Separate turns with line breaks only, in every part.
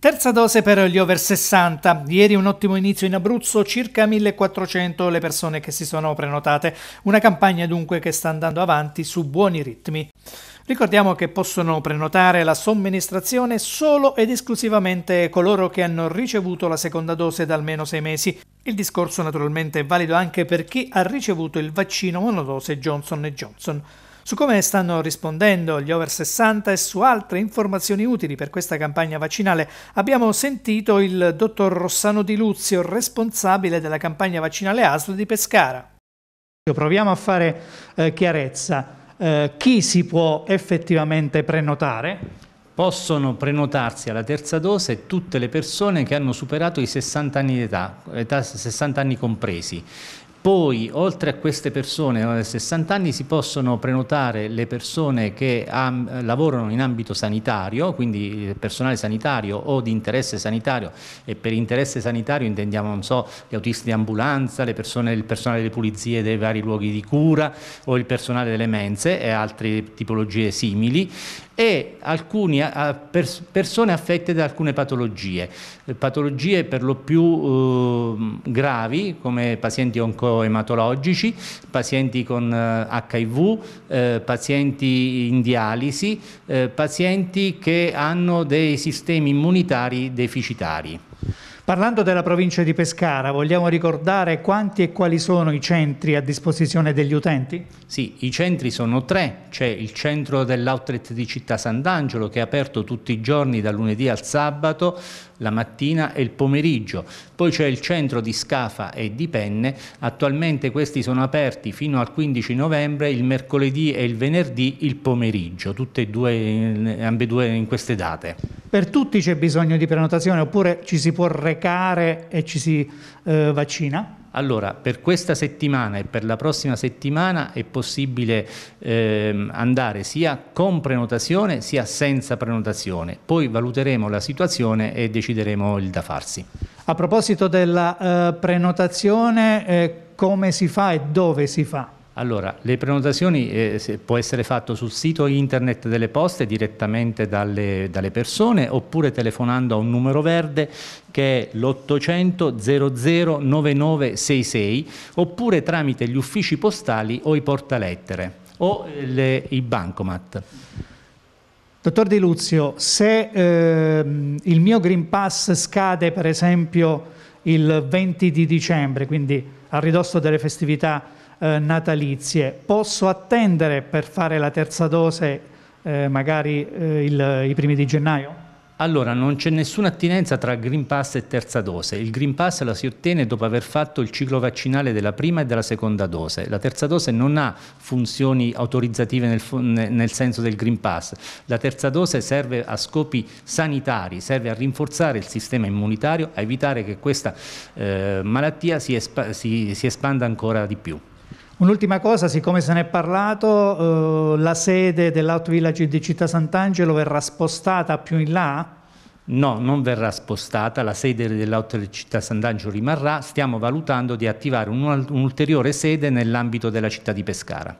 Terza dose per gli over 60. Ieri un ottimo inizio in Abruzzo, circa 1400 le persone che si sono prenotate. Una campagna dunque che sta andando avanti su buoni ritmi. Ricordiamo che possono prenotare la somministrazione solo ed esclusivamente coloro che hanno ricevuto la seconda dose da almeno 6 mesi. Il discorso naturalmente è valido anche per chi ha ricevuto il vaccino monodose Johnson Johnson su come stanno rispondendo gli over 60 e su altre informazioni utili per questa campagna vaccinale abbiamo sentito il dottor Rossano Di Luzio, responsabile della campagna vaccinale ASL di Pescara. Proviamo a fare eh, chiarezza. Eh, chi si può effettivamente prenotare? Possono
prenotarsi alla terza dose tutte le persone che hanno superato i 60 anni d'età, età 60 anni compresi. Poi, oltre a queste persone eh, a 60 anni, si possono prenotare le persone che am, eh, lavorano in ambito sanitario, quindi eh, personale sanitario o di interesse sanitario, e per interesse sanitario intendiamo, non so, gli autisti di ambulanza, persone, il personale delle pulizie dei vari luoghi di cura o il personale delle mense e altre tipologie simili e alcune persone affette da alcune patologie, patologie per lo più eh, gravi come pazienti oncologici ematologici, pazienti con HIV, eh, eh, pazienti in dialisi, eh, pazienti che hanno
dei sistemi immunitari deficitari. Parlando della provincia di Pescara, vogliamo ricordare quanti e quali sono i centri a disposizione degli utenti? Sì, i
centri sono tre. C'è il centro dell'outlet di Città Sant'Angelo che è aperto tutti i giorni da lunedì al sabato, la mattina e il pomeriggio. Poi c'è il centro di Scafa e di Penne. Attualmente questi sono aperti fino al 15 novembre, il mercoledì e il venerdì il pomeriggio, tutte e due, eh, ambedue in queste date.
Per tutti c'è bisogno di prenotazione oppure ci si può recare precare e ci si eh, vaccina?
Allora, per questa settimana e per la prossima settimana è possibile eh, andare sia con prenotazione sia senza prenotazione. Poi valuteremo la situazione e decideremo il da farsi.
A proposito della eh, prenotazione, eh, come si fa e dove si fa?
Allora, le prenotazioni eh, può essere fatto sul sito internet delle poste direttamente dalle, dalle persone oppure telefonando a un numero verde che è l'800 00 9966 oppure tramite gli uffici postali o i portalettere o eh, le, i bancomat.
Dottor Di Luzio, se eh, il mio Green Pass scade per esempio il 20 di dicembre, quindi a ridosso delle festività eh, natalizie. Posso attendere per fare la terza dose eh, magari eh, il, i primi di gennaio?
Allora, non c'è nessuna attinenza tra Green Pass e terza dose. Il Green Pass la si ottiene dopo aver fatto il ciclo vaccinale della prima e della seconda dose. La terza dose non ha funzioni autorizzative nel, nel, senso del Green Pass. La terza dose serve a scopi sanitari, serve a rinforzare il sistema immunitario, a evitare che questa eh, malattia si, espa si, si espanda ancora di più.
Un'ultima cosa, siccome se ne è parlato, eh, la sede dell'Out Village di Città Sant'Angelo verrà spostata più in là?
No, non verrà spostata, la sede dell'Hotel Città Sant'Angelo rimarrà, stiamo valutando di attivare un'ulteriore sede nell'ambito della città di Pescara.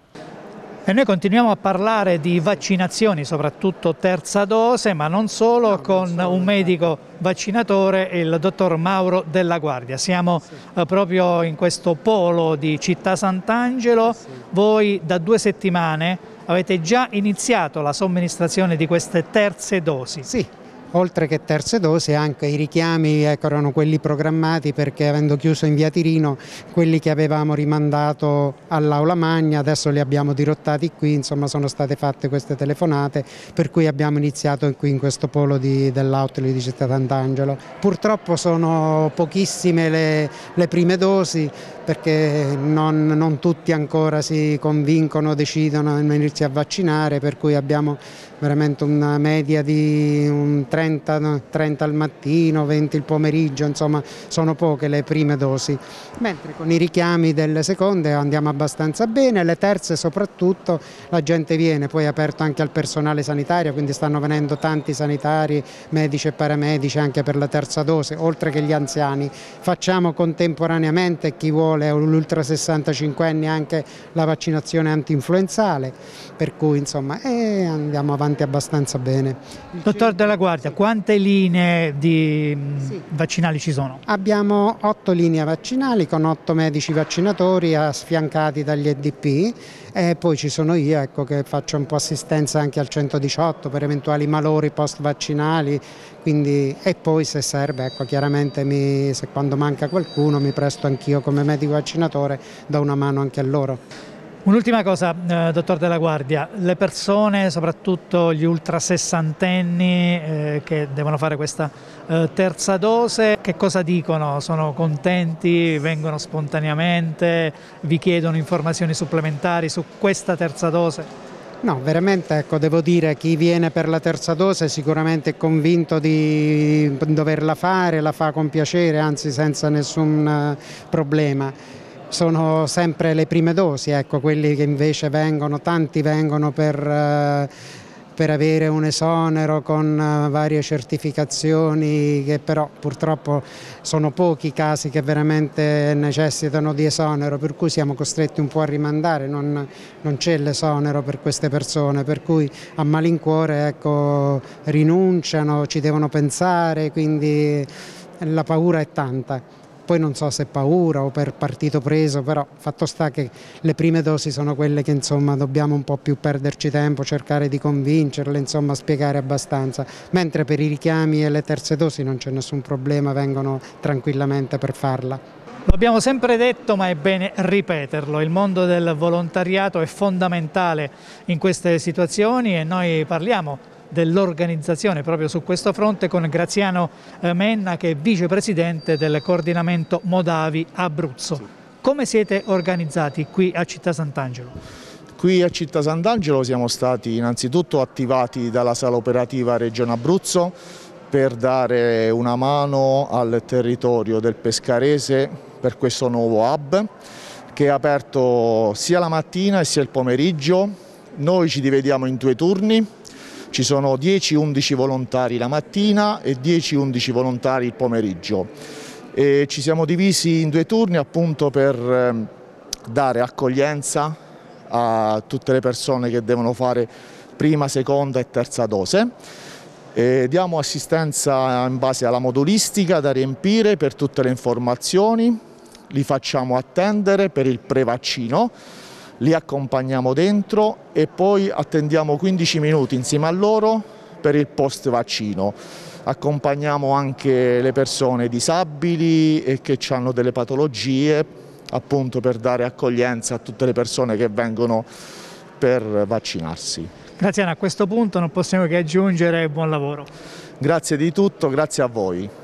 E noi continuiamo a parlare di vaccinazioni, soprattutto terza dose, ma non solo, ah, con un eh. medico vaccinatore, il dottor Mauro Della Guardia. Siamo eh, proprio in questo polo di Città Sant'Angelo. Voi da due settimane avete già iniziato la somministrazione di queste terze dosi. Sì,
oltre che terze dose anche i richiami ecco, erano quelli programmati perché avendo chiuso in via Tirino quelli che avevamo rimandato all'Aula Magna adesso li abbiamo dirottati qui, insomma sono state fatte queste telefonate per cui abbiamo iniziato qui in questo polo dell'outlet di Città Sant'Angelo. Purtroppo sono pochissime le, le prime dosi perché non, non, tutti ancora si convincono, decidono di venirsi a vaccinare per cui abbiamo veramente una media di un 30 30, 30 al mattino, 20 il pomeriggio, insomma sono poche le prime dosi, mentre con i richiami delle seconde andiamo abbastanza bene, le terze soprattutto la gente viene, poi è aperto anche al personale sanitario, quindi stanno venendo tanti sanitari, medici e paramedici anche per la terza dose, oltre che gli anziani. Facciamo contemporaneamente chi vuole l'ultra 65 anni anche la vaccinazione anti-influenzale, per cui insomma eh, andiamo avanti abbastanza bene. Il
Dottor Della Guardia, cioè, quante linee di, mm, sì. vaccinali ci sono?
Abbiamo otto linee vaccinali con otto medici vaccinatori sfiancati dagli EDP e poi ci sono io ecco, che faccio un po' assistenza anche al 118 per eventuali malori post vaccinali quindi, e poi se serve ecco, chiaramente mi, se quando manca qualcuno mi presto anch'io come medico vaccinatore do una mano anche a loro.
Un'ultima cosa, eh, dottor Della Guardia, le persone, soprattutto gli ultrasessantenni eh, che devono fare questa eh, terza dose, che cosa dicono? Sono contenti, vengono spontaneamente, vi chiedono informazioni supplementari su questa terza dose?
No, veramente ecco, devo dire chi viene per la terza dose sicuramente è convinto di doverla fare, la fa con piacere, anzi senza nessun eh, problema sono sempre le prime dosi, ecco, quelli che invece vengono, tanti vengono per eh, per avere un esonero con eh, varie certificazioni che però purtroppo sono pochi i casi che veramente necessitano di esonero per cui siamo costretti un po' a rimandare, non, non c'è l'esonero per queste persone per cui a malincuore ecco, rinunciano, ci devono pensare quindi la paura è tanta poi non so se paura o per partito preso, però fatto sta che le prime dosi sono quelle che insomma dobbiamo un po' più perderci tempo, cercare di convincerle, insomma spiegare abbastanza, mentre per i richiami e le terze dosi non c'è nessun problema, vengono tranquillamente per farla.
Lo abbiamo sempre detto ma è bene ripeterlo, il mondo del volontariato è fondamentale in queste situazioni e noi parliamo dell'organizzazione proprio su questo fronte con Graziano eh, Menna che è vicepresidente del coordinamento Modavi Abruzzo. Sì. Come siete organizzati qui a Città Sant'Angelo?
Qui a Città Sant'Angelo siamo stati innanzitutto attivati dalla sala operativa Regione Abruzzo per dare una mano al territorio del Pescarese per questo nuovo hub che è aperto sia la mattina sia il pomeriggio. Noi ci divediamo in due turni, ci sono 10-11 volontari la mattina e 10-11 volontari il pomeriggio. E ci siamo divisi in due turni appunto per ehm, dare accoglienza a tutte le persone che devono fare prima, seconda e terza dose. E diamo assistenza in base alla modulistica da riempire per tutte le informazioni, li facciamo attendere per il prevaccino li accompagniamo dentro e poi attendiamo 15 minuti insieme a loro per il post vaccino. Accompagniamo anche le persone disabili e che hanno delle patologie appunto per dare accoglienza a tutte le persone che vengono per vaccinarsi.
Graziana, a questo punto non possiamo che aggiungere buon lavoro.
Grazie di tutto, grazie a voi.